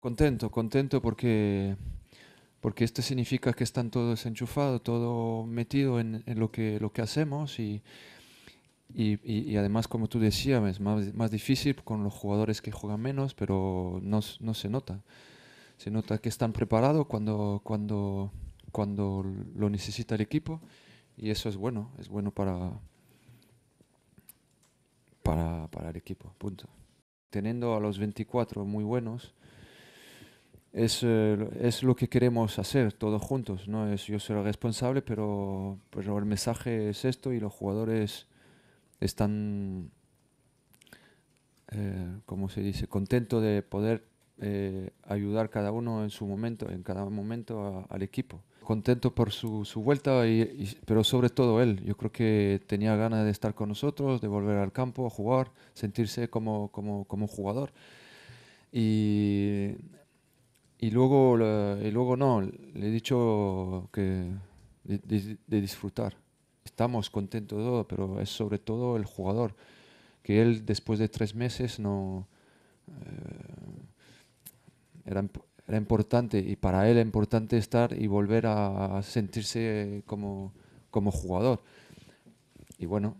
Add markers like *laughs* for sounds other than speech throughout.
Contento, contento porque, porque esto significa que están todos enchufados, todo metido en, lo, que, lo que hacemos y, y, además, como tú decías, es más, más, difícil con los jugadores que juegan menos, pero no, no se nota. Se nota que están preparados cuando, cuando, cuando lo necesita el equipo y eso es bueno, es bueno para, para, para el equipo, punto. Teniendo a los 24 muy buenos, es, eh, es, lo que queremos hacer todos juntos. ¿no? Es, yo soy el responsable, pero, el mensaje es esto y los jugadores están, eh, como se dice?, contentos de poder eh, ayudar cada uno en su momento, en cada momento al equipo. Contento por su, vuelta, pero sobre todo él. Yo creo que tenía ganas de estar con nosotros, de volver al campo a jugar, sentirse como, como, jugador. Y y luego, y luego no, le he dicho que de, disfrutar. Estamos contentos de todo, pero es sobre todo el jugador, que él después de tres meses no... Eh, era, importante y para él importante estar y volver a, sentirse como, como jugador. Y bueno,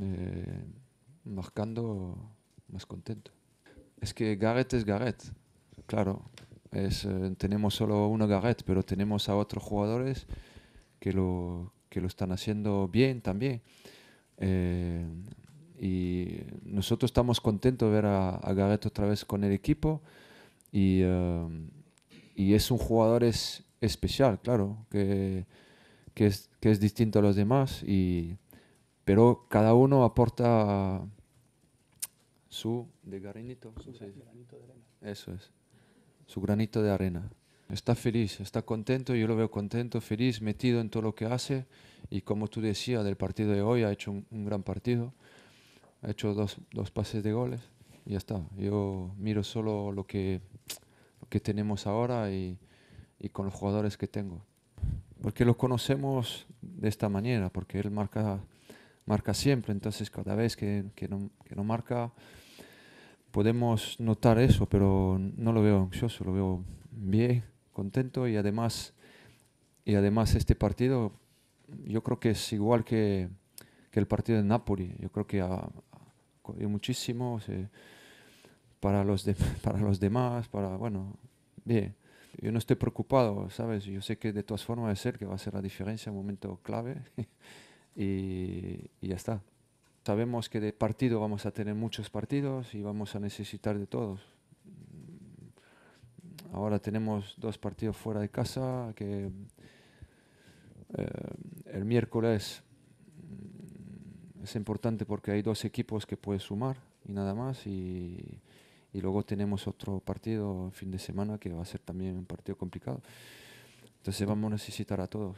eh, marcando más contento. Es que Gareth es Gareth, claro, eh, tenemos solo uno Garrett, pero tenemos a otros jugadores que lo, que lo están haciendo bien también. Eh, y nosotros estamos contentos de ver a, a otra vez con el equipo. Y, eh, y es un jugador es, especial, claro, que, que, es, que es distinto a los demás. Y, pero cada uno aporta su de garinito Su de Eso es su granito de arena. Está feliz, está contento, yo lo veo contento, feliz, metido en todo lo que hace y como tú decías del partido de hoy, ha hecho un, gran partido, ha hecho dos, pases de goles y ya está. Yo miro solo lo que, tenemos ahora y, con los jugadores que tengo. Porque lo conocemos de esta manera, porque él marca, marca siempre, entonces cada vez que, que, no, que no marca podemos notar eso, pero no lo veo ansioso, lo veo bien, contento y además, y además este partido yo creo que es igual que, el partido de Napoli, yo creo que ha, ha muchísimo para, los *laughs* para los demás, para, bueno, bien. Yo no estoy preocupado, ¿sabes? Yo sé que de todas formas de ser que va a ser la diferencia, un momento clave *laughs* y ya está. Sabemos que de partido vamos a tener muchos partidos y vamos a necesitar de todos. Ahora tenemos dos partidos fuera de casa, que eh, el miércoles mm, es importante porque hay dos equipos que puedes sumar y nada más. Y, y luego tenemos otro partido fin de semana que va a ser también un partido complicado. Entonces vamos a necesitar a todos.